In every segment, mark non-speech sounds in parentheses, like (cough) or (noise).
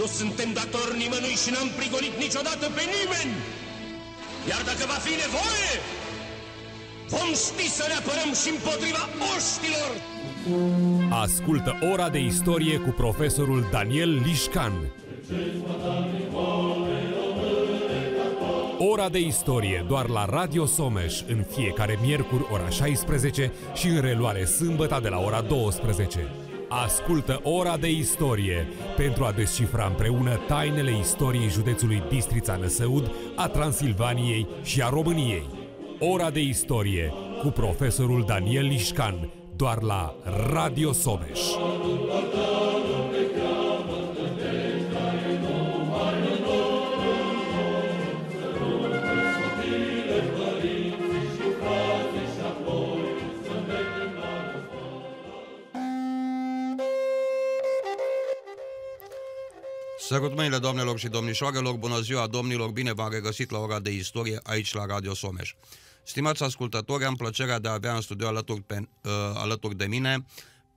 Nu suntem datori nimănui și n-am prigonit niciodată pe nimeni. Iar dacă va fi nevoie, vom ști să ne apărăm și împotriva oștilor. Ascultă Ora de Istorie cu profesorul Daniel Lișcan. Ora de istorie doar la Radio Someș în fiecare miercuri ora 16 și în reluare sâmbăta de la ora 12. Ascultă Ora de Istorie pentru a descifra împreună tainele istoriei județului Bistrița Năsăud, a Transilvaniei și a României. Ora de Istorie cu profesorul Daniel Lișcan, doar la Radio Sobeș. Sărut mâinile, doamnelor și domnișoarelor, bună ziua, domnilor, bine v-am regăsit la ora de istorie aici la Radio Someș. Stimați ascultători, am plăcerea de a avea în studio alături, pe, uh, alături de mine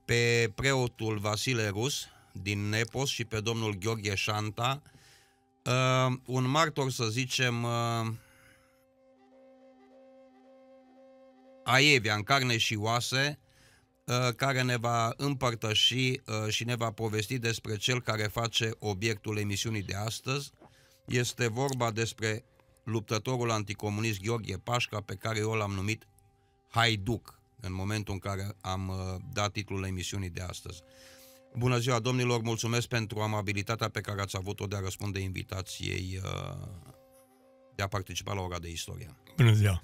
pe preotul Vasile Rus din Nepos și pe domnul Gheorghe Șanta, uh, un martor, să zicem, uh, aievia în carne și oase, Uh, care ne va împărtăși uh, și ne va povesti despre cel care face obiectul emisiunii de astăzi. Este vorba despre luptătorul anticomunist Gheorghe Pașca, pe care eu l-am numit Haiduc, în momentul în care am uh, dat titlul emisiunii de astăzi. Bună ziua, domnilor! Mulțumesc pentru amabilitatea pe care ați avut-o de a răspunde invitației de a participa la ora de istorie. Bună ziua!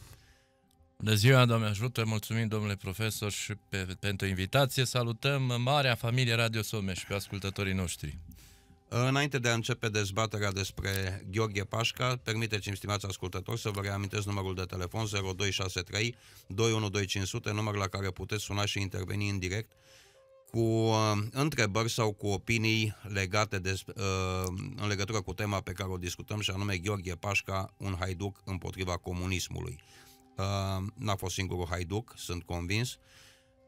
Bună ziua, Doamne ajută! Mulțumim, domnule profesor, și pe, pentru invitație. Salutăm marea familie Radio Someș pe ascultătorii noștri. Înainte de a începe dezbaterea despre Gheorghe Pașca, permiteți-mi, stimați ascultători, să vă reamintesc numărul de telefon 0263 212500, număr la care puteți suna și interveni în direct cu uh, întrebări sau cu opinii legate de, uh, în legătură cu tema pe care o discutăm și anume Gheorghe Pașca, un haiduc împotriva comunismului. Uh, n-a fost singurul haiduc, sunt convins.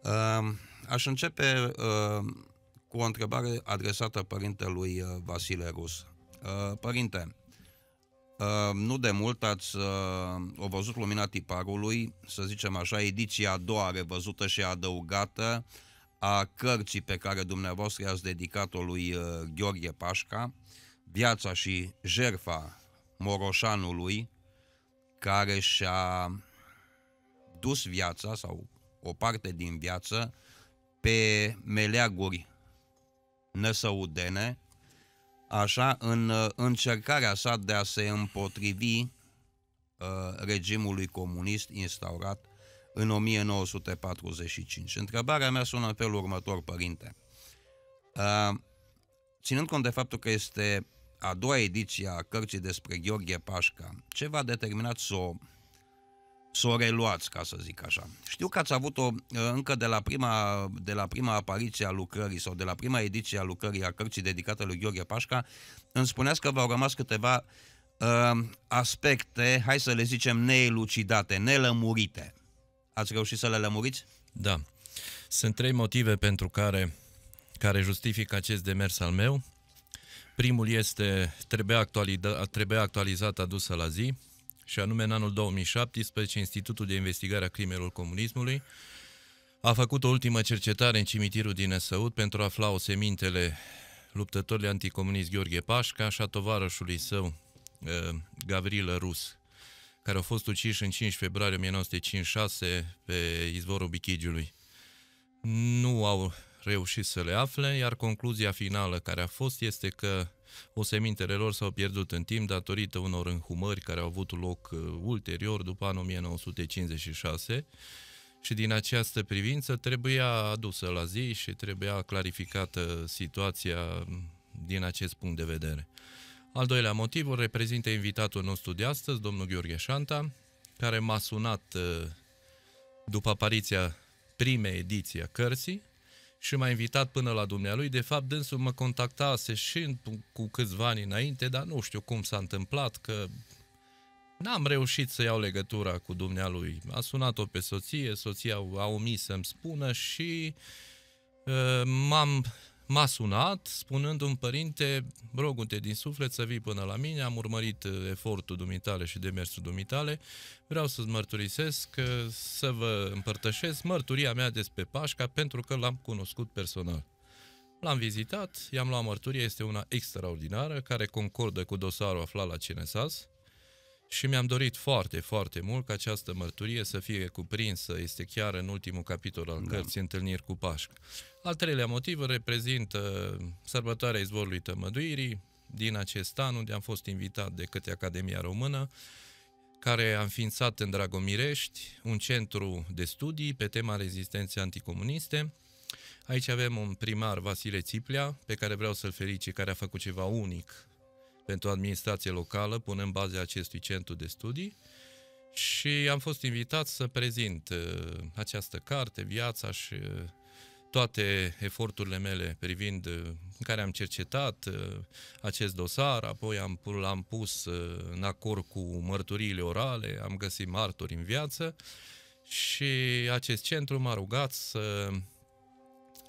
Uh, aș începe uh, cu o întrebare adresată părintelui Vasile Rus. Părinte, nu de mult ați o văzut Lumina Tiparului, să zicem așa, ediția a doua revăzută și adăugată a cărții pe care dumneavoastră i-ați dedicat-o lui Gheorghe Pașca, Viața și jerfa Moroșanului, care și-a dus viața sau o parte din viață pe meleaguri năsăudene, așa, în uh, încercarea sa de a se împotrivi uh, regimului comunist instaurat în 1945. Întrebarea mea sună în felul următor, părinte. Uh, ținând cont de faptul că este a doua ediție a cărții despre Gheorghe Pașca, ce v-a determinat să o să o reluați, ca să zic așa. Știu că ați avut-o uh, încă de la, prima, de la prima apariție a lucrării sau de la prima ediție a lucrării a cărții dedicate lui Gheorghe Pașca, îmi spuneați că v-au rămas câteva uh, aspecte, hai să le zicem, neelucidate, nelămurite. Ați reușit să le lămuriți? Da. Sunt trei motive pentru care, care justifică acest demers al meu. Primul este, trebuie, actualiza, trebuie actualizat, adusă la zi și anume în anul 2017 Institutul de Investigare a Crimelor Comunismului a făcut o ultimă cercetare în cimitirul din Năsăud pentru a afla osemintele luptătorului anticomunist Gheorghe Pașca și a tovarășului său eh, Gavrilă Rus, care au fost uciși în 5 februarie 1956 pe izvorul Bichigiului. Nu au reușit să le afle, iar concluzia finală care a fost este că semintele lor s-au pierdut în timp datorită unor înhumări care au avut loc uh, ulterior după anul 1956 și din această privință trebuia adusă la zi și trebuia clarificată situația din acest punct de vedere. Al doilea motiv îl reprezintă invitatul nostru de astăzi, domnul Gheorghe Șanta, care m-a sunat uh, după apariția primei ediții a cărții, și m-a invitat până la dumnealui. De fapt, dânsul mă contactase și cu câțiva ani înainte, dar nu știu cum s-a întâmplat, că n-am reușit să iau legătura cu dumnealui. A sunat-o pe soție, soția a omis să-mi spună și uh, m-am M-a sunat spunând un părinte, te din suflet să vii până la mine, am urmărit uh, efortul dumitale și demersul dumitale, vreau să-ți mărturisesc, uh, să vă împărtășesc mărturia mea despre Pașca pentru că l-am cunoscut personal. L-am vizitat, i-am luat mărturie, este una extraordinară, care concordă cu dosarul aflat la CNSAS, și mi-am dorit foarte, foarte mult ca această mărturie să fie cuprinsă, este chiar în ultimul capitol al da. cărții Întâlniri cu Pașca. Al treilea motiv reprezintă sărbătoarea izvorului tămăduirii din acest an, unde am fost invitat de către Academia Română, care a înființat în Dragomirești un centru de studii pe tema rezistenței anticomuniste, Aici avem un primar, Vasile Țiplea, pe care vreau să-l felicit, care a făcut ceva unic pentru administrație locală, punem baze acestui centru de studii și am fost invitat să prezint uh, această carte, viața și uh, toate eforturile mele privind uh, în care am cercetat acest dosar, apoi am, l-am pus în acord cu mărturiile orale, am găsit martori în viață și acest centru m-a rugat să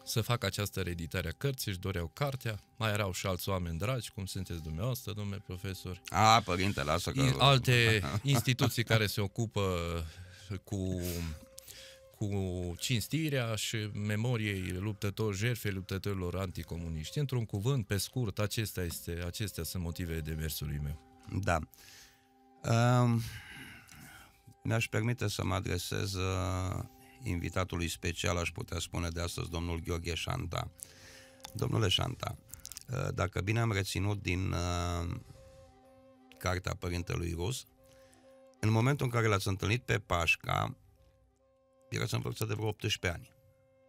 să facă această reditare a cărții, își doreau cartea, mai erau și alți oameni dragi, cum sunteți dumneavoastră, domnule profesor. A, părinte, lasă că... Alte instituții care se ocupă cu cu cinstirea și memoriei luptător, jertfei luptătorilor anticomuniști. Într-un cuvânt, pe scurt, acestea, este, acestea sunt motivele demersului meu. Da. Um, mi-aș permite să mă adresez uh, invitatului special, aș putea spune de astăzi, domnul Gheorghe Șanta. Domnule Șanta, uh, dacă bine am reținut din uh, cartea Părintelui Rus, în momentul în care l-ați întâlnit pe Pașca, erați în vârstă de vreo 18 ani,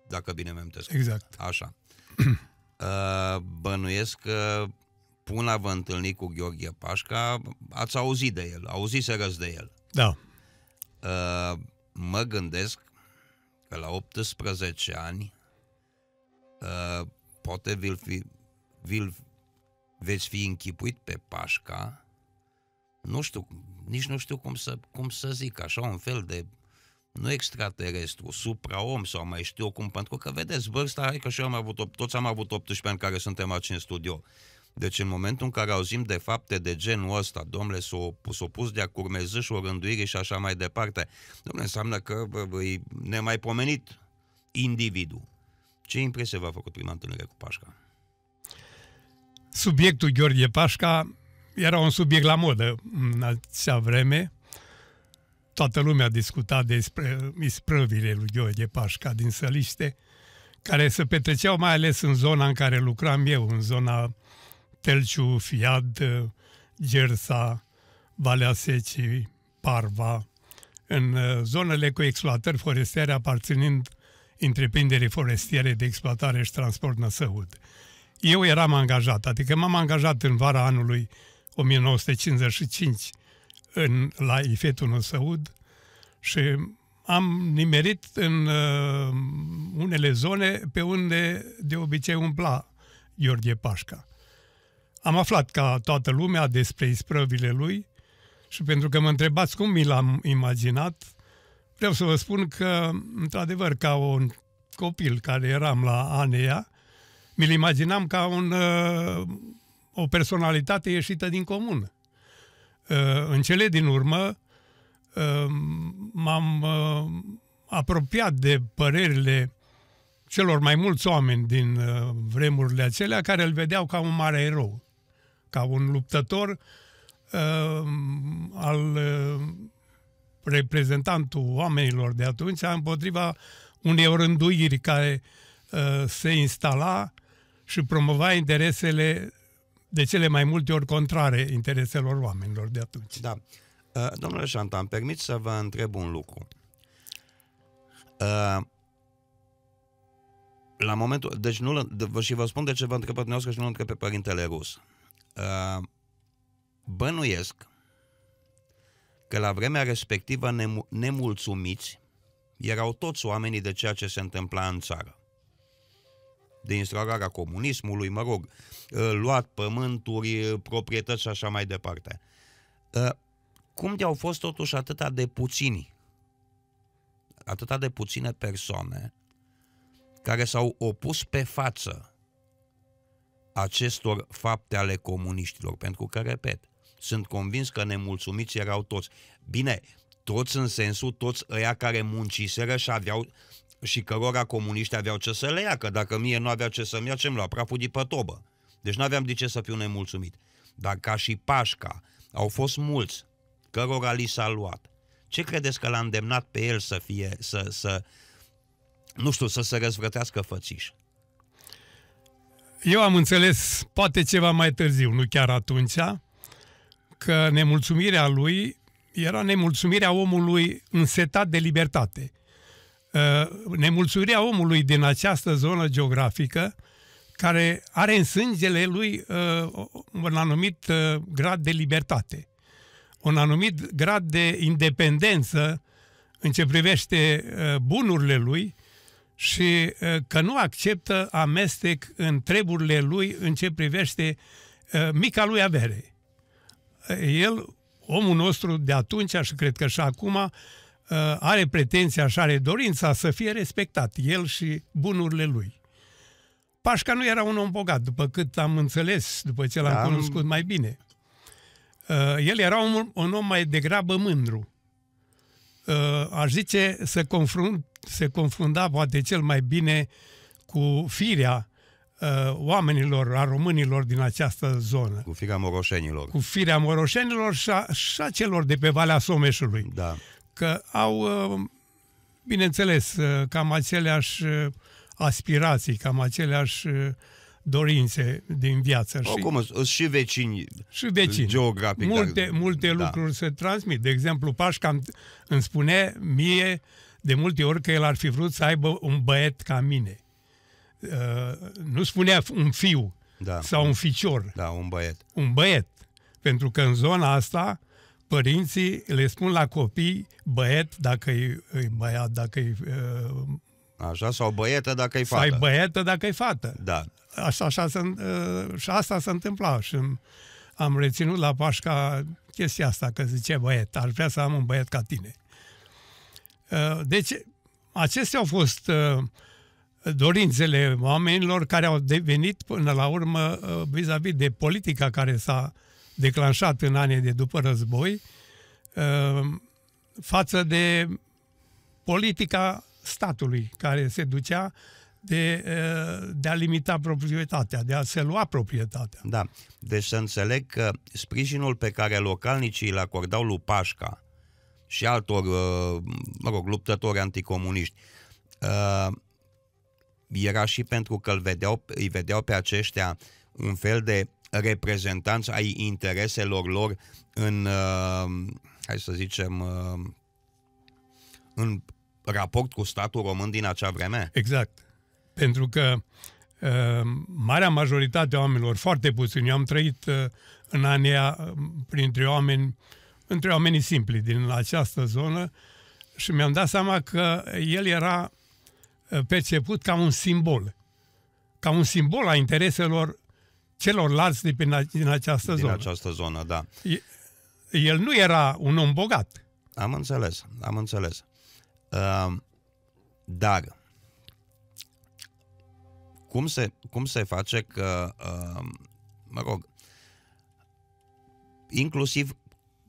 dacă bine mi-am testat. Exact. Așa. Uh, bănuiesc că până vă întâlni cu Gheorghe Pașca, ați auzit de el, răz de el. Da. mă gândesc că la 18 ani uh, poate vi fi, vi veți fi închipuit pe Pașca, nu știu, nici nu știu cum să, cum să zic, așa un fel de nu extraterestru, supraom sau mai știu cum, pentru că vedeți, vârsta, hai că și eu am avut, toți am avut 18 ani care suntem aici în studio. Uh, deci în momentul în care auzim de fapte de genul ăsta, domnule, s o s-o pus de-a curmezâși o rânduire și așa mai departe, domnule, înseamnă că bă, e nemaipomenit individul. Ce impresie v-a făcut prima întâlnire cu Pașca? Subiectul Gheorghe Pașca era un subiect la modă în acea vreme. Toată lumea discuta despre isprăvile lui Gheorghe Pașca din Săliște, care se petreceau mai ales în zona în care lucram eu, în zona Telciu, Fiad, Gersa, Valea Secii, Parva, în uh, zonele cu exploatări forestiere aparținând întreprinderii forestiere de exploatare și transport Năsăud. Eu eram angajat, adică m-am angajat în vara anului 1955 în, la Ifetul Năsăud și am nimerit în uh, unele zone pe unde de obicei umpla Gheorghe Pașca. Am aflat ca toată lumea despre isprăvile lui și pentru că mă întrebați cum mi l-am imaginat, vreau să vă spun că, într-adevăr, ca un copil care eram la Anea, mi-l imaginam ca un, uh, o personalitate ieșită din comun. Uh, în cele din urmă, uh, m-am apropiat de părerile celor mai mulți oameni din vremurile acelea care îl vedeau ca un mare erou ca un luptător uh, al uh, reprezentantul oamenilor de atunci împotriva unei rânduiri care uh, se instala și promova interesele de cele mai multe ori contrare intereselor oamenilor de atunci. Da. Uh, domnule Șanta, îmi permit să vă întreb un lucru. Uh, la momentul... Deci nu... Și vă spun de ce vă întreb pe dumneavoastră și nu întreb pe părintele rus. Uh, bănuiesc că la vremea respectivă nemulțumiți erau toți oamenii de ceea ce se întâmpla în țară. De instaurarea comunismului, mă rog, uh, luat pământuri, proprietăți și așa mai departe. Uh, cum de au fost totuși atâta de puțini, atâta de puține persoane care s-au opus pe față acestor fapte ale comuniștilor, pentru că, repet, sunt convins că nemulțumiți erau toți. Bine, toți în sensul, toți ăia care munciseră și aveau și cărora comuniști aveau ce să le ia, că dacă mie nu avea ce să-mi ia, ce-mi lua praful de pătobă. Deci nu aveam de ce să fiu nemulțumit. Dar ca și Pașca, au fost mulți cărora li s-a luat. Ce credeți că l-a îndemnat pe el să fie, să, să nu știu, să se răzvrătească fățiși? eu am înțeles, poate ceva mai târziu, nu chiar atunci, că nemulțumirea lui era nemulțumirea omului însetat de libertate. Uh, nemulțumirea omului din această zonă geografică, care are în sângele lui uh, un anumit uh, grad de libertate, un anumit grad de independență în ce privește bunurile lui, și că nu acceptă amestec în treburile lui în ce privește mica lui avere. El, omul nostru de atunci și cred că și acum, are pretenția și are dorința să fie respectat, el și bunurile lui. Pașca nu era un om bogat, după cât am înțeles, după ce l-am da, cunoscut mai bine. El era un, un om mai degrabă mândru. Aș zice să confrunt se confunda poate cel mai bine cu firea uh, oamenilor, a românilor din această zonă. Cu firea moroșenilor. Cu firea moroșenilor și a, și a celor de pe Valea Someșului. Da. Că au, uh, bineînțeles, uh, cam aceleași uh, aspirații, cam aceleași uh, dorințe din viață. O, și, și vecini, și vecini. geografic. Multe, dar, multe da. lucruri se transmit. De exemplu, Pașca îmi, îmi spune mie uh, de multe ori că el ar fi vrut să aibă un băiet ca mine. Uh, nu spunea un fiu da, sau un ficior. Da, un băiet. Un băiet. Pentru că în zona asta părinții le spun la copii băiet dacă e, e băiat, dacă e... Uh, așa, sau băietă dacă e fată. Sau băietă dacă e fată. Da. Așa, așa se, uh, și asta se întâmpla și am reținut la Pașca chestia asta, că zice băiet, aș vrea să am un băiet ca tine. Uh, deci, acestea au fost uh, dorințele oamenilor care au devenit până la urmă uh, vis-a-vis de politica care s-a declanșat în anii de după război față de politica statului care se ducea de, de a limita proprietatea, de a se lua proprietatea. Da, deci să înțeleg că sprijinul pe care localnicii îl acordau lui Pașca și altor, uh, mă rog, luptători anticomuniști. Uh, era și pentru că îl vedeau, îi vedeau pe aceștia un fel de reprezentanți ai intereselor lor în, uh, hai să zicem, în raport cu statul român din acea vreme? Exact. Pentru că uh, marea majoritate a oamenilor, foarte puțini, eu am trăit uh, în anii printre oameni uh, între oamenii simpli din această zonă și mi-am dat seama că el era uh, perceput ca un simbol, ca un simbol a intereselor celorlalți de prin, din această din zonă. Din această zonă, da. El nu era un om bogat. Am înțeles, am înțeles. Uh, dar cum se, cum se face că, uh, mă rog, inclusiv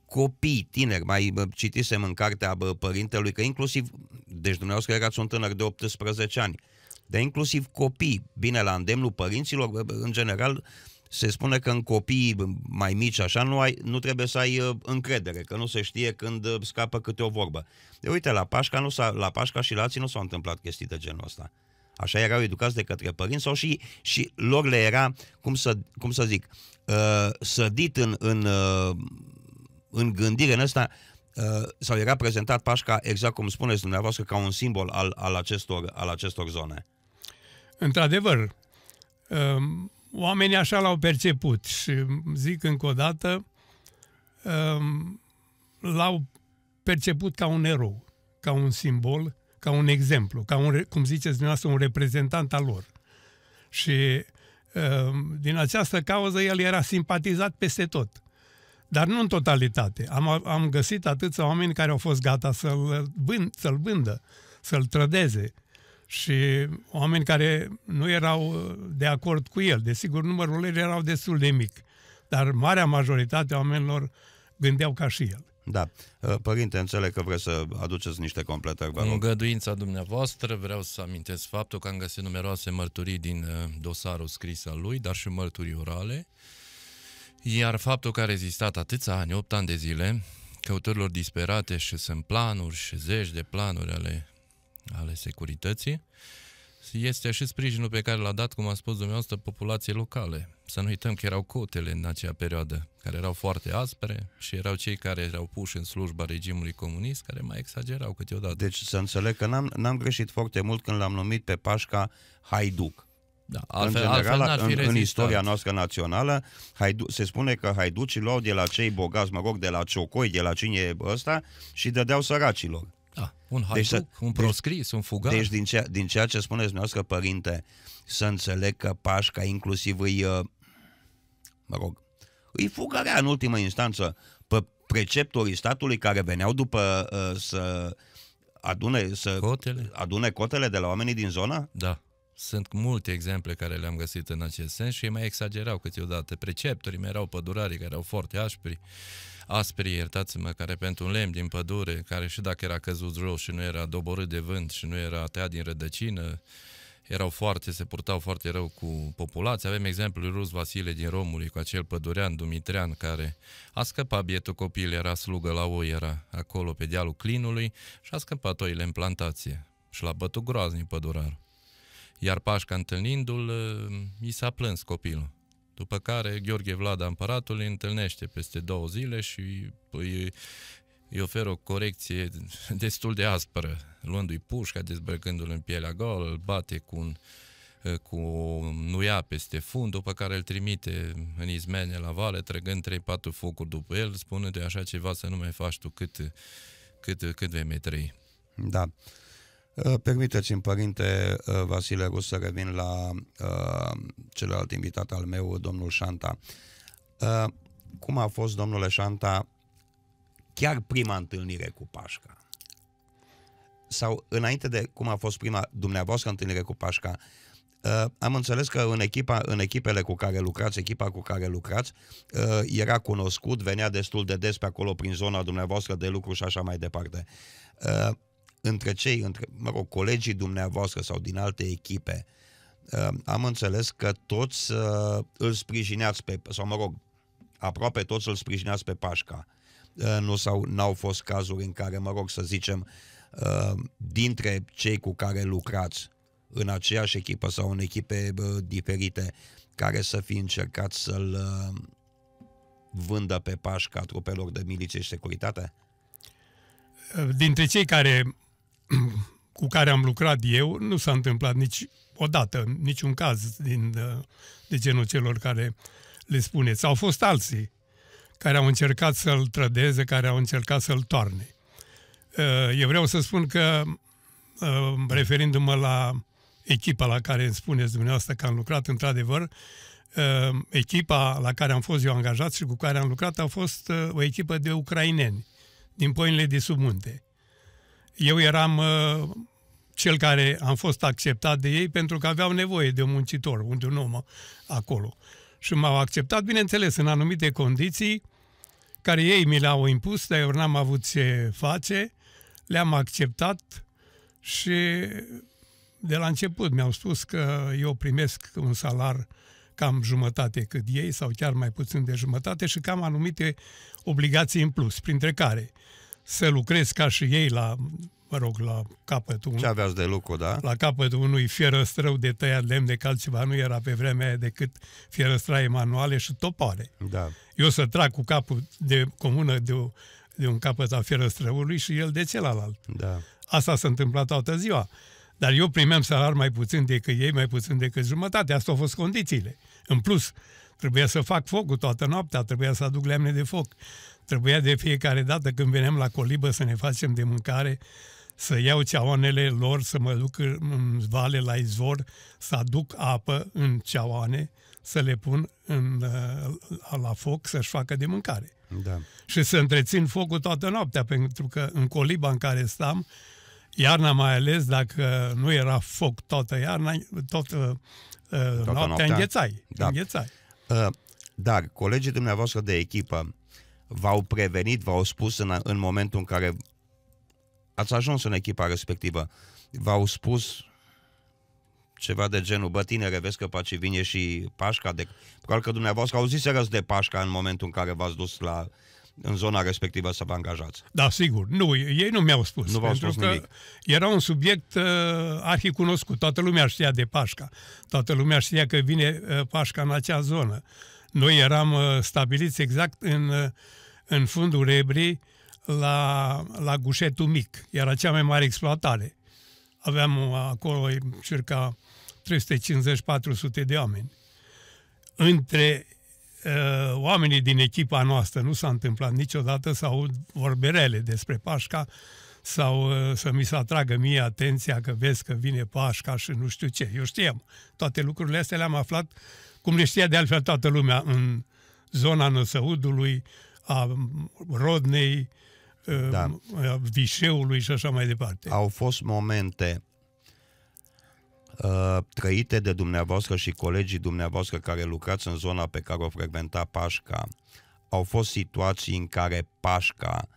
copii tineri, mai citisem în cartea bă, părintelui că inclusiv, deci dumneavoastră erați un tânăr de 18 ani, dar inclusiv copii, bine la îndemnul părinților, bă, în general, se spune că în copii mai mici așa nu, ai, nu trebuie să ai ă, încredere, că nu se știe când ă, scapă câte o vorbă. De uite, la Pașca, nu s-a, la Pașca și la alții nu s-au întâmplat chestii de genul ăsta. Așa erau educați de către părinți sau și, și lor le era, cum să, cum să zic, uh, sădit în, în uh, în gândire în ăsta, uh, sau era prezentat Pașca, exact cum spuneți dumneavoastră, ca un simbol al, al, acestor, al acestor zone. Într-adevăr, um, oamenii așa l-au perceput și zic încă o dată, um, l-au perceput ca un erou, ca un simbol, ca un exemplu, ca un, cum ziceți dumneavoastră, un reprezentant al lor. Și um, din această cauză el era simpatizat peste tot dar nu în totalitate. Am, am găsit atâția oameni care au fost gata să-l, vând, să-l vândă, să-l trădeze și oameni care nu erau uh, de acord cu el. Desigur, numărul lor erau destul de mic, dar marea majoritate a oamenilor gândeau ca și el. Da. Uh, părinte, înțeleg că vreți să aduceți niște completări, vă rog. găduința dumneavoastră, vreau să amintesc faptul că am găsit numeroase mărturii din uh, dosarul scris al lui, dar și mărturii orale. Iar faptul că a rezistat atâția ani, 8 ani de zile, căutărilor disperate și sunt planuri și zeci de planuri ale, ale securității, este și sprijinul pe care l-a dat, cum a spus dumneavoastră, populației locale. Să nu uităm că erau cotele în acea perioadă, care erau foarte aspre și erau cei care erau puși în slujba regimului comunist, care mai exagerau câteodată. Deci să înțeleg că n-am, n-am greșit foarte mult când l-am numit pe Pașca Haiduc. Da, altfel, în general, altfel în, în istoria noastră națională, haidu- se spune că haiducii luau de la cei bogați, mă rog, de la ciocoi, de la cine e ăsta, și dădeau săracilor. Da, un deci haiduc, deci, un proscris, deci, un fugar. Deci, din ceea, din ceea ce spuneți dumneavoastră, părinte, să înțeleg că Pașca inclusiv îi, uh, mă rog, îi fugărea în ultimă instanță pe preceptorii statului care veneau după uh, să adune, să cotele. adune cotele de la oamenii din zona? Da. Sunt multe exemple care le-am găsit în acest sens și ei mai exagerau câteodată. Preceptorii erau pădurarii care erau foarte aspri, aspri, iertați-mă, care pentru un lemn din pădure, care și dacă era căzut jos și nu era doborât de vânt și nu era tăiat din rădăcină, erau foarte, se purtau foarte rău cu populația. Avem exemplul Rus Vasile din Romului, cu acel pădurean Dumitrean care a scăpat bietul copil, era slugă la oi, era acolo pe dealul clinului și a scăpat oile în plantație și l-a bătut groaznic pădurarul. Iar Pașca întâlnindu-l, uh, i s-a plâns copilul. După care Gheorghe Vlada împăratul îi întâlnește peste două zile și îi, păi, îi oferă o corecție (laughs) destul de aspră, luându-i pușca, dezbrăcându-l în pielea gol, îl bate cu un uh, cu o nuia peste fund, după care îl trimite în izmene la vale, trăgând 3-4 focuri după el, spunând de așa ceva să nu mai faci tu cât, cât, cât vei mai trăi. Da. Uh, Uh, permiteți-mi, părinte uh, Vasile Rus, să revin la uh, celălalt invitat al meu, domnul Șanta. Uh, cum a fost, domnule Șanta, chiar prima întâlnire cu Pașca? Sau înainte de cum a fost prima dumneavoastră întâlnire cu Pașca, Uh, am înțeles că în, echipa, în echipele cu care lucrați, echipa cu care lucrați, uh, era cunoscut, venea destul de des pe acolo prin zona dumneavoastră de lucru și așa mai departe. Uh, între cei, între, mă rog, colegii dumneavoastră sau din alte echipe, uh, am înțeles că toți uh, îl sprijineați pe, sau mă rog, aproape toți îl sprijineați pe Pașca. Uh, nu sau n-au fost cazuri în care, mă rog, să zicem, dintre cei cu care lucrați în aceeași echipă sau în echipe diferite, care să fi încercat să-l vândă pe Pașca trupelor de miliție și securitate? Dintre cei care (clears throat) cu care am lucrat eu, nu s-a întâmplat nici odată, niciun caz din, de genul celor care le spuneți. Au fost alții care au încercat să-l trădeze, care au încercat să-l toarne. Uh, eu vreau să spun că, uh, referindu-mă la echipa la care îmi spuneți dumneavoastră că am lucrat, într-adevăr, uh, echipa la care am fost eu angajat și cu care am lucrat a fost o echipă de ucraineni din Poinile de Sub Munte eu eram uh, cel care am fost acceptat de ei pentru că aveau nevoie de un muncitor, de un om acolo. Și m-au acceptat, bineînțeles, în anumite condiții care ei mi le-au impus, dar eu n-am avut ce face, le-am acceptat și de la început mi-au spus că eu primesc un salar cam jumătate cât ei sau chiar mai puțin de jumătate și cam anumite obligații în plus, printre care uh, să lucrez ca și ei la, mă rog, la capătul... Ce aveați de lucru, da? La capătul unui fierăstrău de tăiat lemn de calciva, nu era pe vremea aia decât fierăstraie manuale și topare. Da. Eu să trag cu capul de comună de, o, de un capăt al fierăstrăului și el de celălalt. Da. Asta s-a întâmplat toată ziua. Dar eu primeam salar mai puțin decât ei, mai puțin decât jumătate. Asta au fost condițiile. În plus, Trebuia să fac focul toată noaptea, trebuia să aduc lemne de foc. Trebuia de fiecare dată când veneam la colibă să ne facem de mâncare, să iau ceaoanele lor, să mă duc în vale la izvor, să aduc apă în ceaoane, să le pun în, uh, la foc să-și facă de mâncare. Da. Și să întrețin focul toată noaptea, pentru că în coliba în care stam, iarna mai ales, dacă nu era foc toată iarna, tot, uh, uh toată noaptea, noaptea înghețai. Da. înghețai. Uh, Dar colegii dumneavoastră de echipă v-au prevenit, v-au spus în, în momentul în care ați ajuns în echipa respectivă, v-au spus ceva de genul, bă tinere, vezi că paci vine și Pașca, de... probabil că dumneavoastră au zis de Pașca în momentul în care v-ați dus la în zona respectivă să vă angajați. Da, sigur. Nu, ei nu mi-au spus. Nu v-au spus că nimic. Era un subiect uh, arhicunoscut. Toată lumea știa de Pașca. Toată lumea știa că vine uh, Pașca în acea zonă. Noi eram uh, stabiliți exact în, uh, în fundul rebrii, la, la Gușetul Mic. Era cea mai mare exploatare. Aveam uh, acolo circa 350-400 de oameni. Între Uh, oamenii din echipa noastră, nu s-a întâmplat niciodată să aud vorberele despre Pașca sau uh, să mi se atragă mie atenția că vezi că vine Pașca și nu știu ce. Eu știam. Toate lucrurile astea le-am aflat, cum le știa de altfel toată lumea, în zona Năsăudului, a Rodnei, uh, da. a Vișeului și așa mai departe. Au fost momente Uh, trăite de dumneavoastră și colegii dumneavoastră care lucrați în zona pe care o frecventa Pașca, au fost situații în care Pașca,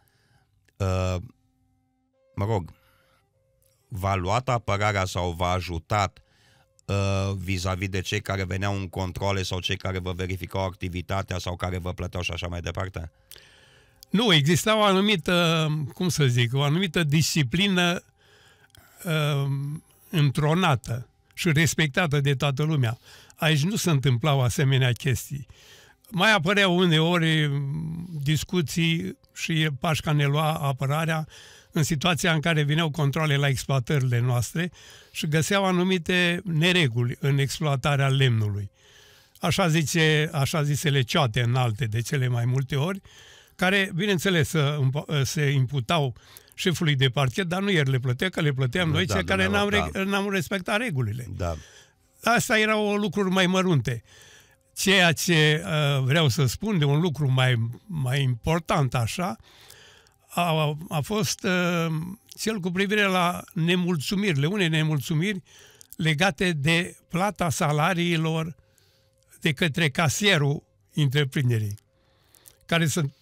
uh, mă rog, v-a luat apărarea sau v-a ajutat uh, vis-a-vis de cei care veneau în controle sau cei care vă verificau activitatea sau care vă plăteau și așa mai departe? Nu, exista o anumită, cum să zic, o anumită disciplină uh, întronată și respectată de toată lumea. Aici nu se întâmplau asemenea chestii. Mai apăreau uneori discuții și Pașca ne lua apărarea în situația în care vineau controle la exploatările noastre și găseau anumite nereguli în exploatarea lemnului. Așa, zice, așa zisele cioate înalte de cele mai multe ori, care, bineînțeles, se imputau șefului de parchet, dar nu el le plătea, că le plăteam noi, da, cei care n-am, da. n-am respectat regulile. Da. Asta erau lucruri mai mărunte. Ceea ce uh, vreau să spun de un lucru mai, mai important așa, a, a fost uh, cel cu privire la nemulțumirile, unei nemulțumiri legate de plata salariilor de către casierul întreprinderii, care sunt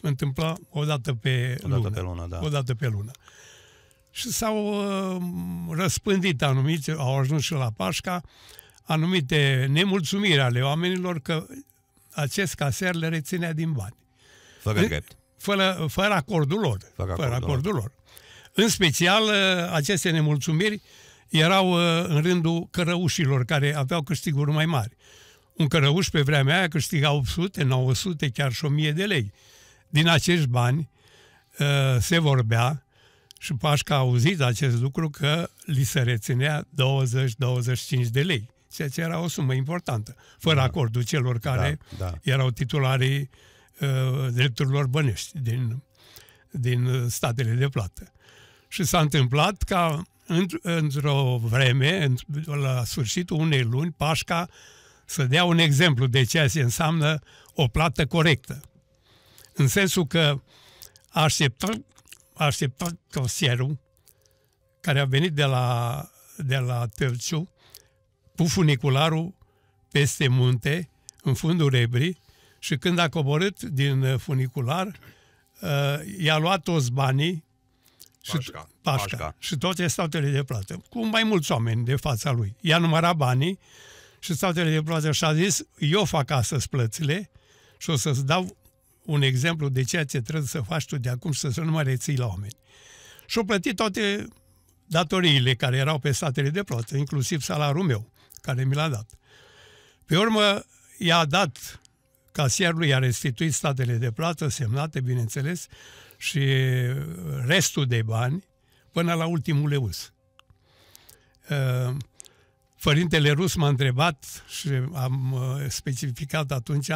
întâmpla o dată pe o dată lună. Pe lună da. O dată pe lună. Și s-au uh, răspândit anumite, au ajuns și la Pașca, anumite nemulțumiri ale oamenilor că acest caser le reținea din bani. Fără drept. Fără, fără acordul lor. Fără, fără acordul, acordul lor. În special, uh, aceste nemulțumiri erau uh, în rândul cărăușilor care aveau câștiguri mai mari. Un cărăuș pe vremea aia câștiga 800, 900, chiar și 1000 de lei. Uh, din acești bani ă, se vorbea și Pașca a auzit acest lucru că li se reținea 20-25 de lei, ceea ce era o sumă importantă, fără da. acordul celor da, care da, da. erau titularii uh, drepturilor bănești din, din statele de plată. Și s-a întâmplat ca într-o vreme, la sfârșitul unei luni, Pașca să dea un exemplu de ceea ce înseamnă o plată corectă în sensul că așteptă, aștepta trosierul care a venit de la, de la Târciu cu funicularul peste munte, în fundul rebrii, și când a coborât din uh, funicular, uh, i-a luat toți banii și, Pașca. Pașca, Pașca. și toate statele de plată, cu mai mulți oameni de fața lui. I-a numărat banii și statele de plată și a zis, eu fac astăzi plățile și o să-ți dau un exemplu de ceea ce trebuie să faci tu de acum să, să nu mai reții la oameni. Și-au plătit toate datoriile care erau pe statele de plată, inclusiv salariul meu, care mi l-a dat. Pe urmă, i-a dat casierului, i-a restituit statele de plată, semnate, bineînțeles, și restul de bani până la ultimul leus. Ă, Părintele Rus m-a întrebat și am ă, specificat atunci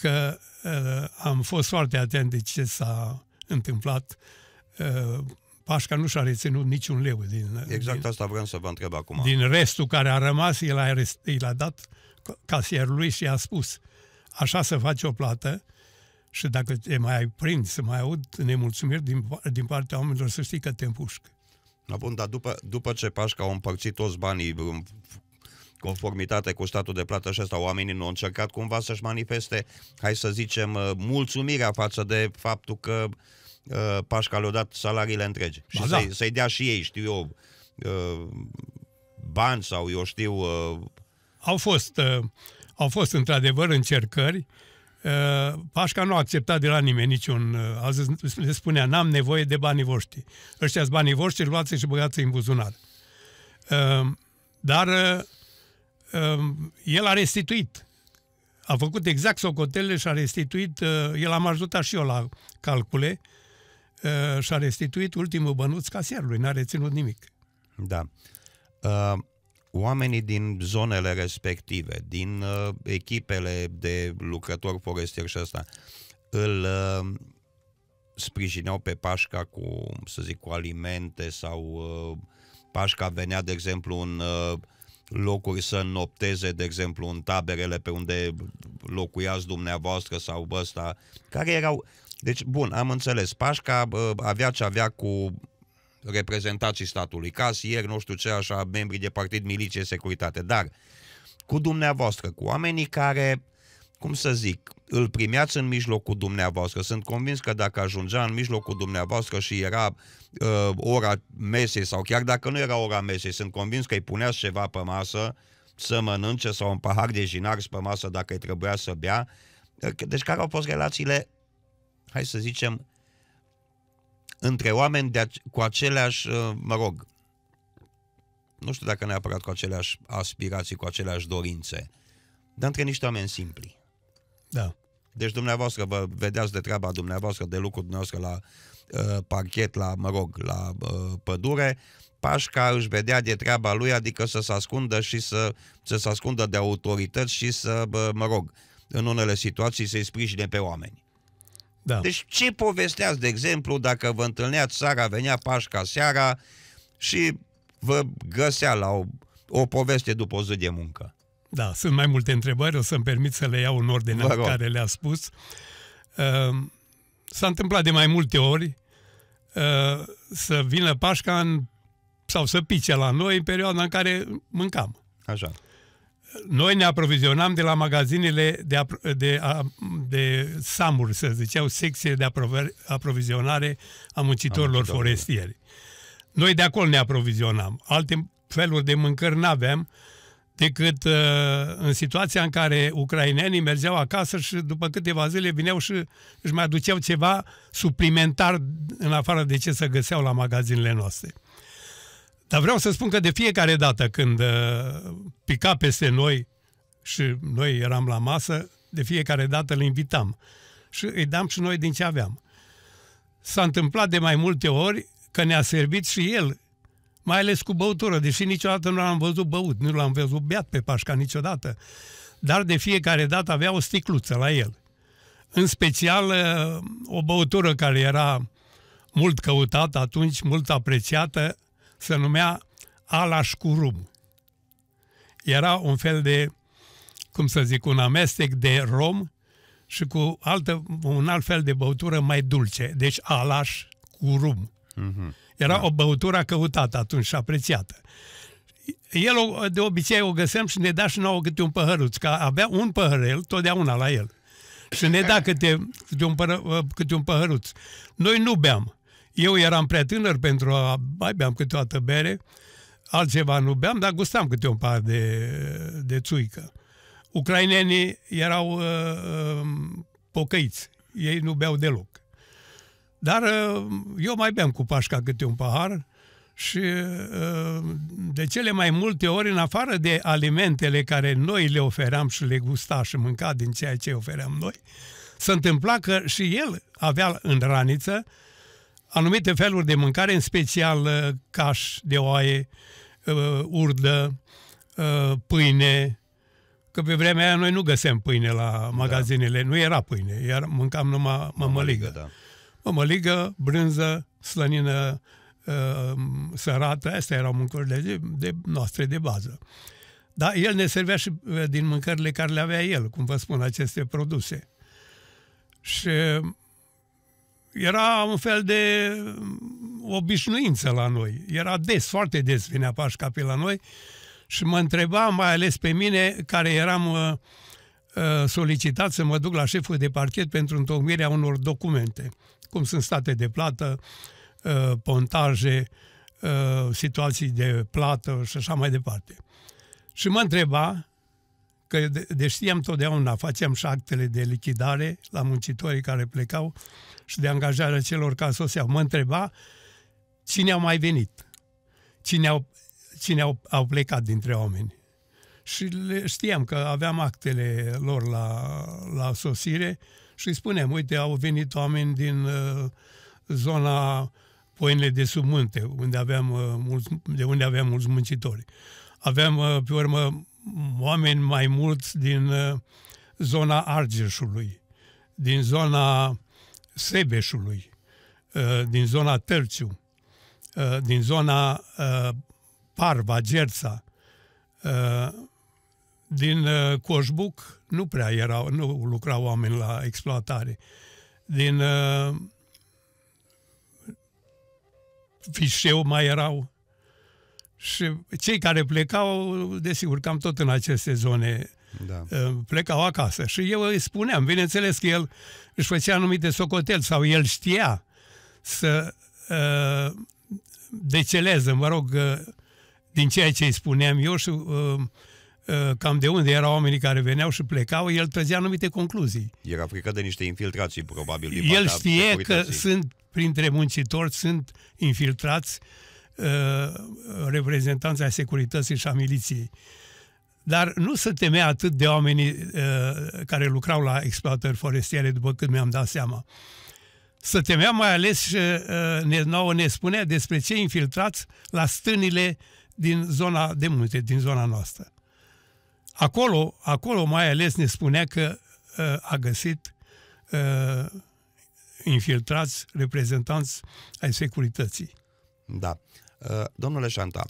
că uh, am fost foarte atent de ce s-a întâmplat. Uh, Pașca nu și-a reținut niciun leu din... Exact din, asta vreau să vă întreb acum. Din restul care a rămas, el a, el a dat casierului și a spus așa să faci o plată și dacă te mai prins, să mai aud nemulțumiri din, din partea oamenilor, să știi că te împușc. Bun, dar după, după ce Pașca au împărțit toți banii conformitate cu statul de plată și asta oamenii nu au încercat cumva să-și manifeste, hai să zicem, uh, mulțumirea față de faptul că uh, Pașca le-a dat salariile întregi. și da. să-i, să dea și ei, știu eu, uh, bani sau eu știu... Uh... Au fost, uh, au fost într-adevăr încercări, uh, Pașca nu a acceptat de la nimeni niciun... Uh, zis, le spunea, n-am nevoie de banii voștri. Ăștia-s banii voștri, luați și băgați în buzunar. Dar Um, el a restituit. A făcut exact socotele și a restituit, uh, el am ajutat și eu la calcule, uh, și a restituit ultimul bănuț casierului, n-a reținut nimic. Da. Uh, oamenii din zonele respective, din echipele de lucrători forestieri și asta, îl sprijineau pe Pașca cu, să zic, cu alimente sau Pașca venea, de exemplu, în uh, locuri să nopteze, de exemplu, în taberele pe unde locuiați dumneavoastră sau ăsta, care erau... Deci, bun, am înțeles, Pașca avea ce avea cu reprezentații statului, casier, nu știu ce, așa, membrii de partid, miliție, securitate, dar cu dumneavoastră, cu oamenii care cum să zic, îl primeați în mijlocul dumneavoastră. Sunt convins că dacă ajungea în mijlocul dumneavoastră și era uh, ora mesei sau chiar dacă nu era ora mesei, sunt convins că îi puneați ceva pe masă să mănânce sau un pahar de jinar pe masă dacă îi trebuia să bea. Deci care au fost relațiile, hai să zicem, între oameni de a- cu aceleași, uh, mă rog, nu știu dacă neapărat cu aceleași aspirații, cu aceleași dorințe, dar între niște oameni simpli. Da. Deci dumneavoastră vă vedeați de treaba dumneavoastră, de lucru dumneavoastră la uh, parchet, la, mă rog, la uh, pădure. Pașca își vedea de treaba lui, adică să se ascundă și să, să se ascundă de autorități și să, uh, mă rog, în unele situații să-i sprijine pe oameni. Da. Deci ce povesteați, de exemplu, dacă vă întâlneați seara, venea Pașca seara și vă găsea la o, o poveste după o zi de muncă? Da, sunt mai multe întrebări, o să-mi permit să le iau în ordinea în care le-a spus. Ehm, s-a întâmplat de mai multe ori ehm, să vină Pașca în, sau să pice la noi în perioada în care mâncam. Așa. Noi ne aprovizionam de la magazinele de, apro- de, a, de samuri, să ziceau, secție de aprovizionare a muncitorilor forestieri. Noi de acolo ne aprovizionam. Alte feluri de mâncări n-aveam, uh, decât uh, în situația în care ucrainenii mergeau acasă și după câteva zile vineau și își mai aduceau ceva suplimentar în afară de ce să găseau la magazinele noastre. Dar vreau să spun că de fiecare dată când uh, pica peste noi și noi eram la masă, de fiecare dată îl invitam și îi dam și noi din ce aveam. S-a întâmplat de mai multe ori că ne-a servit și el mai ales cu băutură, deși niciodată nu l-am văzut băut, nu l-am văzut beat pe Pașca niciodată, dar de fiecare dată avea o sticluță la el. În special, eh, o băutură care era mult căutată atunci, mult apreciată, se numea Alaș cu rum. Era un fel de, cum să zic, un amestec de rom și cu altă, un alt fel de băutură mai dulce. Deci Alaș cu rum. Uh-huh. Era da. o băutură căutată atunci și apreciată. El de obicei o găseam și ne da și nouă câte un păhăruț, că avea un păhărel totdeauna la el. Și ne da câte, câte, un, pără, uh, câte un păhăruț. Noi nu beam. Eu eram prea tânăr pentru a... Mai beam câteodată bere, altceva nu beam, dar gustam câte un par de, de țuică. Ucrainenii erau uh, um, pocăiți. Ei nu beau deloc. Dar uh, eu mai beam cu Pașca câte un pahar și uh, de cele mai multe ori, în afară de alimentele care noi le oferam și le gusta și mânca din ceea ce ofeream noi, se întâmpla că și el avea în raniță anumite feluri de mâncare, în special uh, caș de oaie, urdă, pâine, că pe vremea aia noi nu găseam pâine la da. magazinele, da. nu era pâine, iar mâncam numai mămăligă. mămăligă da mămăligă, brânză, slănină uh, sărată, astea erau mâncările de, de noastre de bază. Dar el ne servea și uh, din mâncările care le avea el, cum vă spun, aceste produse. Și era un fel de uh, obișnuință la noi. Era des, foarte des vinea Pașca pe la noi și mă întreba, mai ales pe mine, care eram uh, solicitat să mă duc la șeful de parchet pentru întocmirea unor documente cum sunt state de plată, uh, pontaje, uh, situații de plată și așa mai departe. Și mă întreba, că de știam totdeauna, făceam și actele de lichidare la muncitorii care plecau și de angajarea celor care soseau. Mă întreba cine au mai venit, cine au, cine au, au plecat dintre oameni. Și le știam că aveam actele lor la, la sosire și îi spuneam, uite, au venit oameni din uh, zona Poinele de sub munte, unde aveam, uh, mulți, de unde aveam mulți muncitori. Aveam, uh, pe urmă, oameni mai mulți din zona Argeșului, din zona Sebeșului, din zona Tărciu, din zona Parva, Gerța, din Coșbuc, nu prea erau, nu lucrau oameni la exploatare. Din uh, Fișeu mai erau și cei care plecau, desigur, cam tot în aceste zone da. Uh, plecau acasă. Și eu îi spuneam, bineînțeles că el își făcea anumite socotel sau el știa să uh, deceleze, mă rog, uh, din ceea ce îi spuneam eu și uh, Eh, cam de unde erau oamenii care veneau și plecau, el trăzea anumite concluzii. Era frică de niște infiltrații, probabil. Din el știe că sunt printre muncitori, sunt infiltrați eh, reprezentanții securității și a miliției. Dar nu se temea atât de oamenii uh, care lucrau la exploatări forestiere, după cât mi-am dat seama. Să temea mai ales și uh, ne, nouă ne spunea despre cei infiltrați la stânile din zona de munte, din zona noastră. Acolo, acolo mai ales ne spunea că uh, a găsit uh, infiltrați reprezentanți ai securității. Da. Uh, domnule Șanta,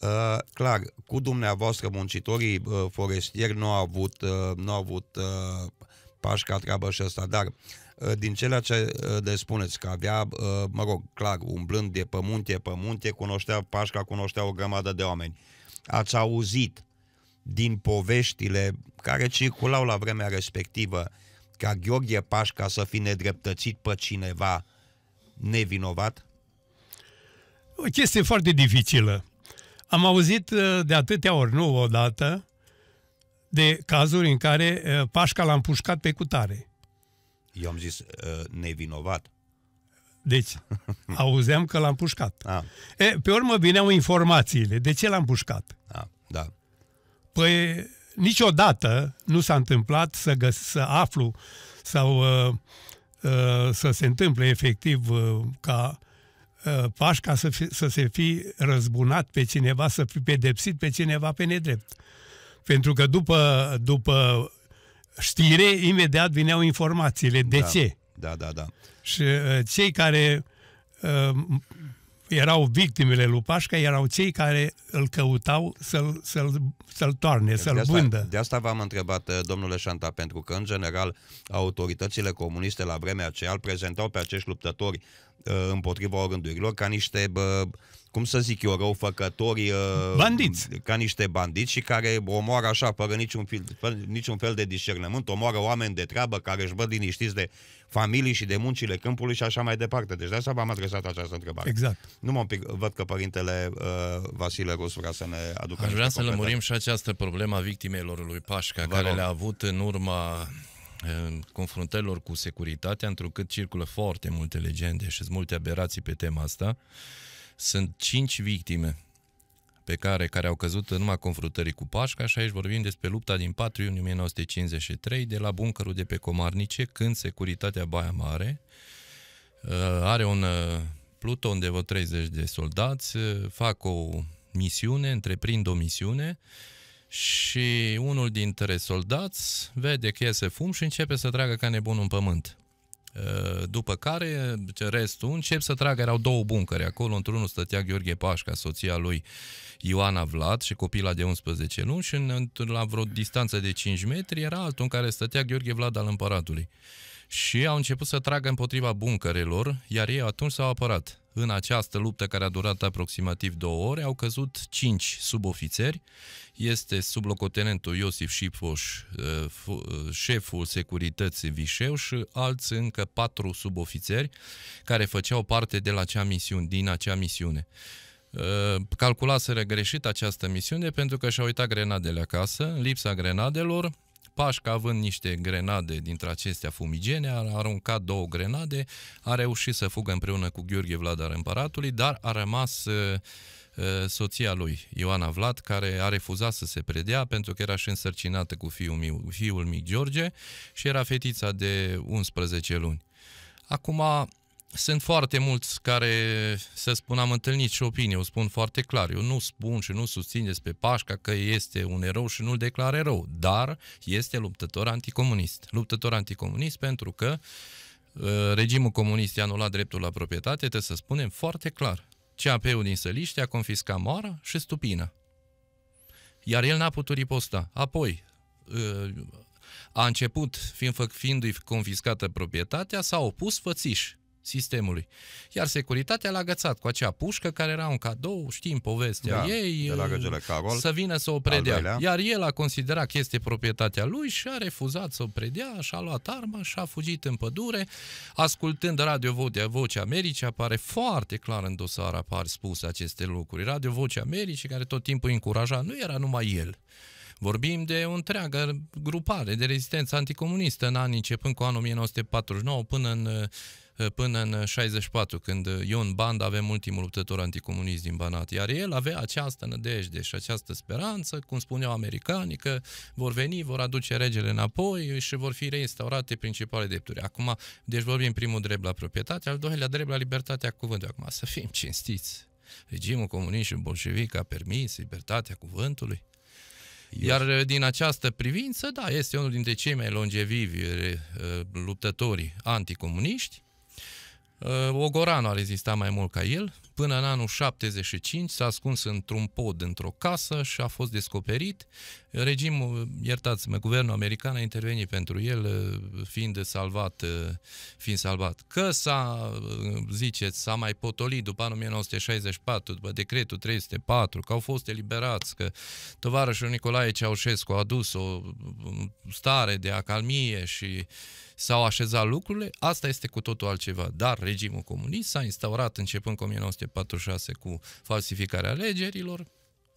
Uh, clar, cu dumneavoastră muncitorii uh, forestieri nu au avut, uh, nu au avut uh, pași ca treabă și ăsta, dar uh, din ceea ce uh, de spuneți, că avea, uh, mă rog, clar, umblând de pământ, de pământ, cunoștea Pașca, cunoștea o grămadă de oameni. Ați auzit din poveștile care circulau la vremea respectivă ca Gheorghe Pașca să fi nedreptățit pe cineva nevinovat? O chestie foarte dificilă. Am auzit uh, de atâtea ori, nu odată, de cazuri în care uh, Pașca l-a împușcat pe cutare. Eu am zis uh, nevinovat. Deci, (laughs) auzeam că l-am pușcat. A. Ah. E, pe urmă vineau informațiile. De ce l-am pușcat? A, ah, da. Păi niciodată nu s-a întâmplat să, găs- să aflu sau uh, uh, să se întâmple efectiv uh, ca uh, Pașca ca să, fi, să se fi răzbunat pe cineva, să fi pedepsit pe cineva pe nedrept. Pentru că după, după știre, imediat vineau informațiile. De da. ce? Da, da, da. Și uh, cei care uh, erau victimele lui Pașca, erau cei care îl căutau să-l, să-l, să-l toarne, să-l de asta, vândă. De asta v-am întrebat, eh, domnule Șanta, pentru că, în general, autoritățile comuniste la vremea aceea îl prezentau pe acești luptători eh, împotriva orândurilor ca niște bă, cum să zic eu, răufăcători, uh, bandiți. ca niște bandiți și care omoară așa, fără niciun fel, niciun fel de discernământ, omoară oameni de treabă care își văd liniștiți de familii și de muncile câmpului și așa mai departe. Deci de asta v-am adresat această întrebare. Exact. Nu mă pic, văd că părintele uh, Vasile Rus vrea să ne aducă Aș vrea să lămurim și această problemă a victimelor lui Pașca, Vă care rog. le-a avut în urma confruntărilor cu securitatea, întrucât circulă foarte multe legende și sunt multe aberații pe tema asta. Uh, sunt cinci victime pe care, care au căzut în numai confruntării cu Pașca și aici vorbim despre lupta din 4 iunie 1953 de la buncărul de pe Comarnice, când securitatea Baia Mare uh, are un uh, pluton de vreo 30 de soldați, uh, fac o misiune, întreprind o misiune și unul dintre soldați vede că iese fum și începe să tragă ca nebun în pământ. Eh, după care, restul încep să tragă, erau două buncări acolo, într-unul stătea Gheorghe Pașca, soția lui Ioana Vlad și copila de 11 luni și în, la vreo distanță de 5 metri era altul în care stătea Gheorghe Vlad al împăratului. Și au început să tragă împotriva buncărelor, iar ei atunci s-au apărat în această luptă care a durat aproximativ două ore, au căzut cinci subofițeri. Este sublocotenentul Iosif Șipfoș, uh, uh, șeful securității Vișeu și alți încă patru subofițeri care făceau parte de la acea misiune, din acea misiune uh, calculaseră greșit această misiune pentru că și-au uitat grenadele acasă, în lipsa grenadelor, Pașca, având niște grenade dintre acestea fumigene, a aruncat două grenade, a reușit să fugă împreună cu Gheorghe Vlad al împăratului, dar a rămas uh, uh, soția lui, Ioana Vlad, care a refuzat să se predea pentru că era și însărcinată cu fiul, meu, fiul mic George și era fetița de 11 luni. Acum, sunt foarte mulți care, să spun, am întâlnit și opinie, o spun foarte clar. Eu nu spun și nu susțin despre Pașca că este un erou și nu-l declar erou, dar este luptător anticomunist. Luptător anticomunist pentru că uh, regimul comunist i-a anulat dreptul la proprietate, trebuie să spunem foarte clar. CAP-ul din Săliște a confiscat moara și stupină. Iar el n-a putut riposta. Apoi, uh, a început, fiind, fiindu confiscată proprietatea, s-a opus fățiși sistemului. Iar securitatea l-a agățat cu acea pușcă care era un cadou, știm povestea da, ei, de la Carol, să vină să o predea. Iar el a considerat că este proprietatea lui și a refuzat să o predea, și-a luat arma și a fugit în pădure, ascultând Radio Vocea Americii, apare foarte clar în dosar, apar spus aceste lucruri. Radio Vocea Americii, care tot timpul încuraja, nu era numai el. Vorbim de o întreagă grupare de rezistență anticomunistă în anii începând cu anul 1949 până în Eh, până în 64, când eh, Ion Band avem ultimul luptător anticomunist din Banat, iar el avea această nădejde și această speranță, cum spuneau americanii, că vor veni, vor aduce regele înapoi și vor fi reinstaurate principale drepturi. Acum, deci vorbim primul drept la proprietate, al doilea drept la libertatea cuvântului. Acum, să fim cinstiți. Regimul comunist și bolșevic a permis libertatea cuvântului. Iar eh, din această privință, da, este unul dintre cei mai longevivi luptători anticomuniști, Uh, Ogoranu a rezistat mai mult ca el. Până în anul 75 s-a ascuns într-un pod, într-o casă și a fost descoperit. Regimul, iertați-mă, guvernul american a intervenit pentru el, uh, fiind salvat, uh, fiind salvat. Că s-a, ziceți, s-a mai potolit după anul 1964, după decretul 304, că au fost eliberați, că tovarășul Nicolae Ceaușescu a adus o stare de acalmie și uh, s-au așezat lucrurile, asta este cu totul altceva. Dar regimul comunist s-a instaurat începând cu 1946 cu falsificarea alegerilor,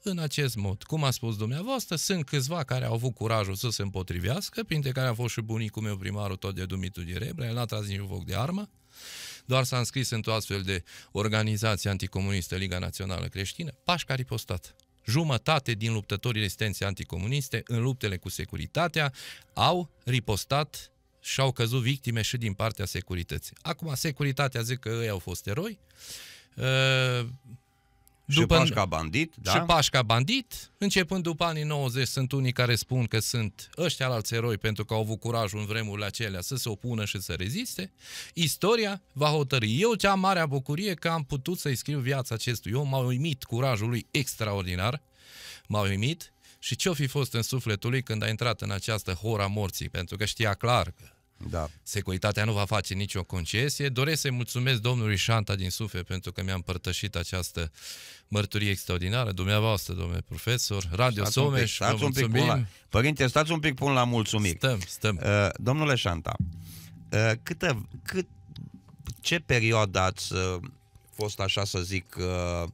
în acest mod. Cum a spus dumneavoastră, sunt câțiva care au avut curajul să se împotrivească, printre care a fost și bunicul meu primarul, tot de Dumitru Direbre, el n-a tras niciun foc de armă, doar s-a înscris într-o astfel de organizație anticomunistă, Liga Națională Creștină, Pașca care Jumătate din luptătorii rezistenței anticomuniste în luptele cu securitatea au ripostat și-au căzut victime și din partea securității. Acum, securitatea zic că ei au fost eroi. Uh, după, și Pașca Bandit, da? Și Pașca Bandit, începând după anii 90, sunt unii care spun că sunt ăștia alți eroi pentru că au avut curajul în vremurile acelea să se opună și să reziste. Istoria va hotărâi. Eu cea mare bucurie că am putut să-i scriu viața acestui om, m-a uimit curajul lui extraordinar, m-a uimit și ce-o fi fost în sufletul lui când a intrat în această hora morții? Pentru că știa clar că da. securitatea nu va face nicio concesie. Doresc să-i mulțumesc domnului Șanta din suflet pentru că mi-a împărtășit această mărturie extraordinară. Dumneavoastră, domnule profesor, Radio stați Someș, un pic, stați un pic până la, Părinte, stați un pic până la mulțumit. Stăm, stăm. Uh, domnule Șanta, uh, câtă, cât, ce perioadă ați uh, fost, așa să zic, uh,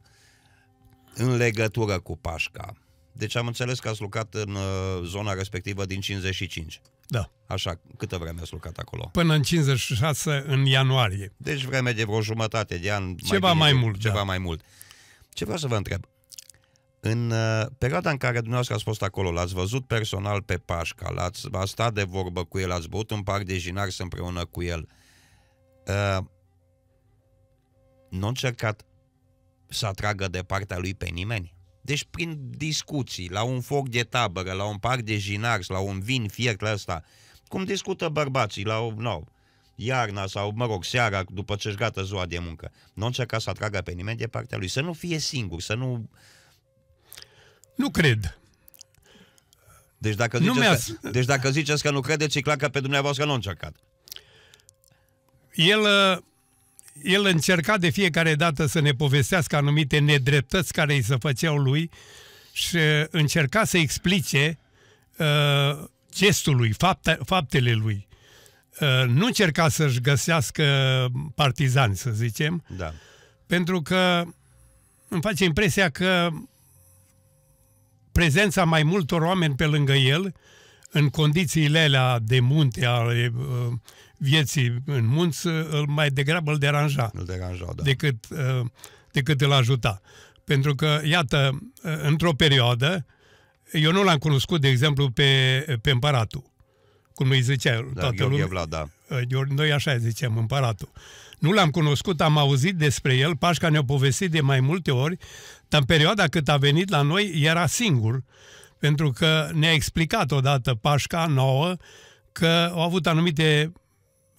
în legătură cu Pașca? Deci am înțeles că ați lucrat în uh, zona respectivă din 55. Da. Așa, câtă vreme ați lucrat acolo? Până în 56, în ianuarie. Deci vreme de vreo jumătate de an. Ceva mai, mai mult. Da. Ceva da. mai mult. Ce vreau să vă întreb? În uh, perioada în care dumneavoastră ați fost acolo, l-ați văzut personal pe Pașca, l-ați ați stat de vorbă cu el, ați băut un parc de jinars împreună cu el. Uh, nu a încercat să atragă de partea lui pe nimeni? Deci prin discuții, la un foc de tabără, la un parc de jinax, la un vin fiert la ăsta, cum discută bărbații la un no, iarna sau, mă rog, seara, după ce-și gata ziua de muncă. Nu încerca să atragă pe nimeni de partea lui, să nu fie singur, să nu... Nu cred. Deci dacă nu ziceți, că, deci dacă ziceți că nu credeți, e clar că pe dumneavoastră nu a încercat. El uh, el încerca de fiecare dată să ne povestească anumite nedreptăți care îi se făceau lui și uh, încerca să explice uh, gestul lui, fapte, faptele lui. Uh, nu încerca să-și găsească partizani, să zicem, da. pentru că îmi face impresia că prezența mai multor oameni pe lângă el uh, în condițiile alea de munte, ale uh, vieții în munți, uh, îl mai degrabă îl deranja, îl deranja da. decât, uh, decât îl ajuta. Pentru că, iată, într-o perioadă, eu nu l-am cunoscut, de exemplu, pe, pe împăratul, cum îi zicea da, toată lumea. Vlad, da. Noi așa ziceam, împăratul. Nu l-am cunoscut, am auzit despre el, Pașca ne-a povestit de mai multe ori, dar în perioada cât a venit la noi era singur pentru că ne-a explicat odată Pașca nouă că au avut anumite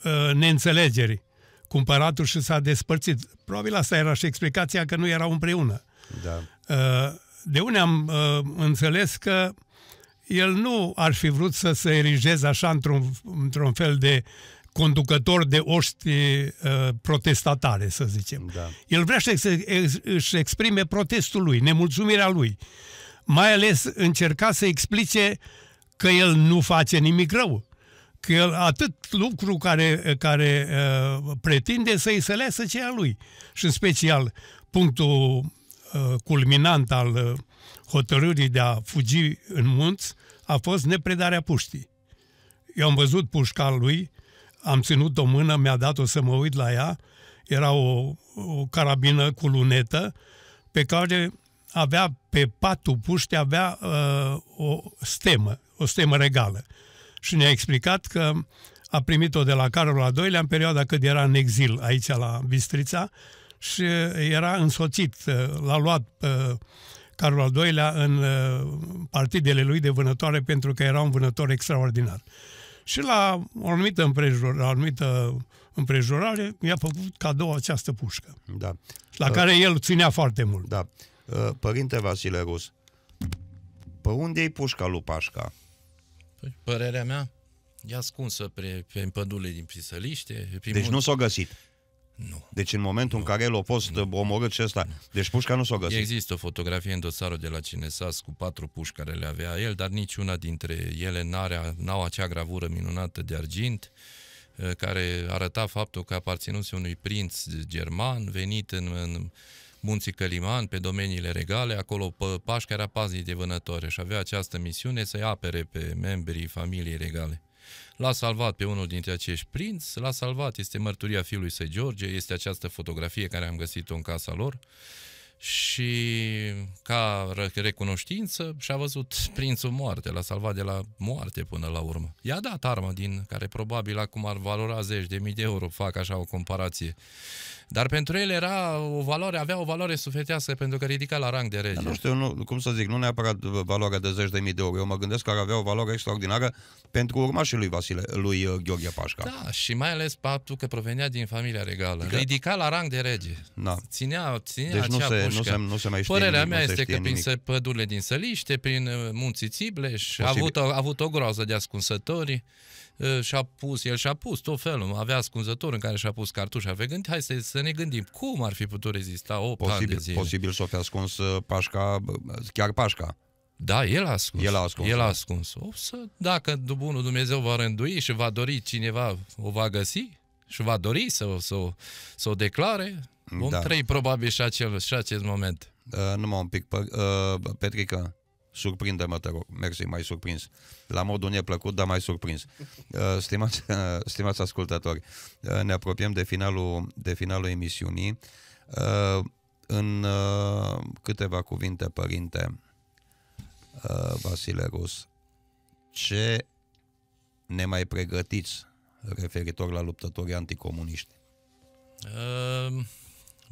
uh, neînțelegeri cumpăratul și s-a despărțit. Probabil asta era și explicația că nu erau împreună. Da. Uh, de unde am uh, înțeles că el nu ar fi vrut să se erigeze așa într-un, într-un fel de conducător de oști uh, protestatare, să zicem. Da. El vrea să își exprime protestul lui, nemulțumirea lui mai ales încerca să explice că el nu face nimic rău. Că el atât lucru care, care uh, pretinde să-i să lasă ceea lui. Și în special punctul uh, culminant al uh, hotărârii de a fugi în munți a fost nepredarea puștii. Eu am văzut pușca lui, am ținut o mână, mi-a dat-o să mă uit la ea, era o, o carabină cu lunetă pe care avea pe patul puște avea uh, o stemă, o stemă regală. Și ne-a explicat că a primit-o de la Carol al II-lea în perioada când era în exil aici la Bistrița și era însoțit, uh, l-a luat uh, Carol al II-lea în uh, partidele lui de vânătoare pentru că era un vânător extraordinar. Și la o anumită, împrejur, la o anumită împrejurare i-a făcut cadou această pușcă, da. la da. care el ținea foarte mult. Da. Uh, Părinte Vasile Rus, pe unde e pușca lui Pașca? Păi, părerea mea, e ascunsă pe, pe pădule din Prisăliște. Prin deci munte. nu s-a găsit. Nu. Deci în momentul nu. în care el a fost nu. omorât și ăsta, deci pușca nu s-a găsit. Există o fotografie în dosarul de la Cinesas cu patru puși care le avea el, dar niciuna dintre ele n-are, n-au acea gravură minunată de argint uh, care arăta faptul că aparținuse unui prinț german venit în, în munții Căliman, pe domeniile regale, acolo pe Pașca era paznic de vânătoare și avea această misiune să-i apere pe membrii familiei regale. L-a salvat pe unul dintre acești prinți, l-a salvat, este mărturia fiului săi George, este această fotografie care am găsit-o în casa lor și ca recunoștință și-a văzut prințul moarte, l-a salvat de la moarte până la urmă. I-a dat arma din care probabil acum ar valora zeci de mii de euro, fac așa o comparație, dar pentru el era o valoare, avea o valoare sufletească pentru că ridica la rang de rege. nu știu, nu, cum să zic, nu neapărat valoarea de zeci de mii de euro. Eu mă gândesc că ar avea o valoare extraordinară pentru urmașii lui Vasile, lui uh, Gheorghe Pașca. Da, și mai ales faptul că provenea din familia regală. Că... Exact. Ridica la rang de rege. Da. Ținea, ținea deci nu se, nu, se, nu se mai știe Părerea nimic, mea este că nimic. prin pădurile din Săliște, prin uh, munții Țibleș, a avut, a avut o groază de ascunsători. Ă, și-a pus, el și-a pus tot felul, avea ascunzător în care și-a pus cartușa. Vei gândi, hai să, să ne gândim, cum ar fi putut rezista 8 posibil, ani de zile? Posibil să o fi ascuns ă, Pașca, chiar Pașca. Da, el a ascuns. El a ascuns. El a da. ascuns. O să, dacă bunul Dumnezeu va rândui și va dori cineva, o va găsi și va dori să, să, să o declare, vom da. trăi probabil și, acel, și acest moment. Uh, numai un pic, uh, Petrica, surprinde-mă, te rog, mersi, mai surprins. La modul neplăcut, dar mai surprins. (laughs) Uh, stimați, uh, stimați ascultători, uh, ne apropiem de finalul, de finalul emisiunii. În câteva cuvinte, părinte Vasile Rus, ce ne mai pregătiți referitor la luptătorii anticomuniști? Uh...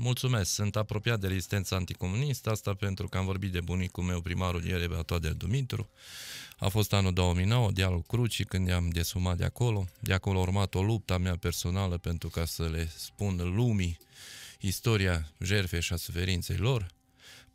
Mulțumesc, sunt apropiat de rezistența anticomunistă, asta pentru că am vorbit de bunicul meu, primarul ieri, Toader Dumitru. A fost anul 2009, dialog Crucii, când i-am desumat de acolo. De acolo a urmat o luptă a mea personală pentru ca să le spun lumii istoria jertfei și a suferinței lor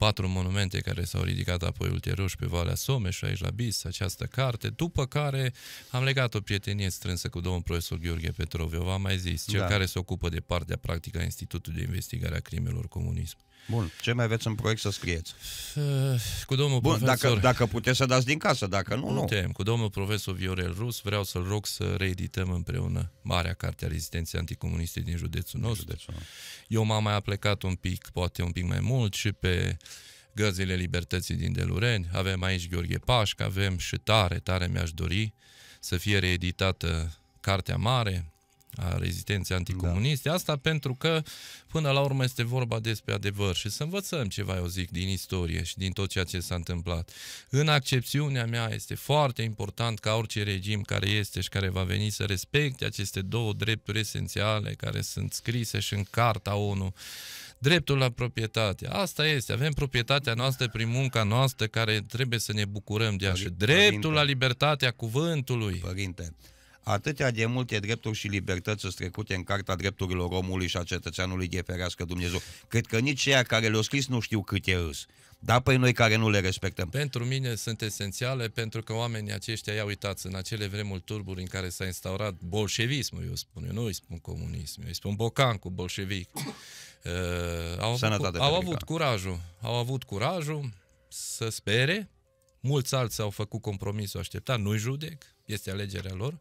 patru monumente care s-au ridicat apoi ulterior și pe Valea Someș, aici la Bis, această carte, după care am legat o prietenie strânsă cu domnul profesor Gheorghe Petrov, eu v-am mai zis, cel da. care se ocupă de partea practică a Institutului de Investigare a Crimelor Comunism. Bun. Ce mai aveți în proiect să scrieți? Eh, cu domnul Bun, profesor... Dacă, dacă puteți să dați din casă, dacă nu, Putem. nu. Cu domnul profesor Viorel Rus vreau să-l rog să reedităm împreună Marea Carte a Rezistenței Anticomuniste din județul nostru. Județul. Eu m-am mai aplecat un pic, poate un pic mai mult, și pe gărzile libertății din Delureni. Avem aici Gheorghe Pașc, avem și tare, tare mi-aș dori să fie reeditată Cartea Mare, a rezistenței anticomuniste. Da. Asta pentru că, până la urmă, este vorba despre adevăr și să învățăm ceva, eu zic, din istorie și din tot ceea ce s-a întâmplat. În accepțiunea mea este foarte important ca orice regim care este și care va veni să respecte aceste două drepturi esențiale care sunt scrise și în Carta ONU. Dreptul la proprietate. Asta este. Avem proprietatea noastră prin munca noastră care trebuie să ne bucurăm de așa. dreptul la libertatea cuvântului. Părinte, atâtea de multe drepturi și libertăți strecute în Carta Drepturilor Omului și a Cetățeanului de Ferească Dumnezeu. Cred că nici cei care le-au scris nu știu câte îs. Dar păi noi care nu le respectăm. Pentru mine sunt esențiale pentru că oamenii aceștia, ia uitați, în acele vremuri turburi în care s-a instaurat bolșevismul, eu spun, eu nu îi spun comunism, eu îi spun bocan cu bolșevic. (clears throat) Uh, au, avut, au avut curajul, au avut curajul să spere, Mulți alții au făcut compromisul așteptat, nu-i judec, este alegerea lor,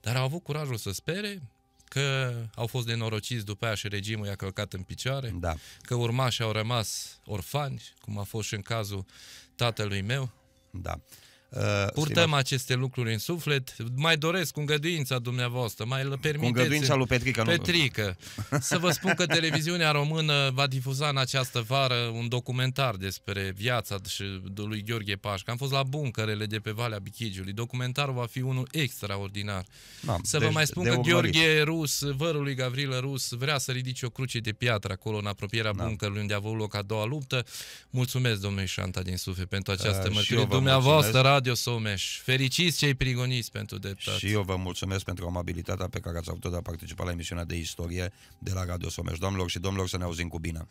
dar au avut curajul să spere că au fost nenorociți după aia și regimul i-a călcat în picioare, da. că urmașii au rămas orfani, cum a fost și în cazul tatălui meu. Da. Uh, Purtăm stimați. aceste lucruri în suflet. Mai doresc cu îngăduința dumneavoastră, mai îl permiteți... Cu îngăduința lui Petrica, Petrică. Nu... Să vă spun că televiziunea română va difuza în această vară un documentar despre viața lui Gheorghe Pașca. Am fost la buncărele de pe Valea Bichigiului. Documentarul va fi unul extraordinar. Da, să deci vă mai spun că urmărit. Gheorghe Rus, vărul lui Gavrilă Rus, vrea să ridice o cruce de piatră acolo în apropierea da. buncărului unde a avut loc a doua luptă. Mulțumesc, domnule Șanta din suflet, pentru uh, această uh, mărturie. Dumneavoastră, Radio Someș. Fericiți cei prigoniți pentru dreptate. Și eu vă mulțumesc pentru amabilitatea pe care ați avut-o de a participa la emisiunea de istorie de la Radio Someș. Domnilor și domnilor, să ne auzim cu bine.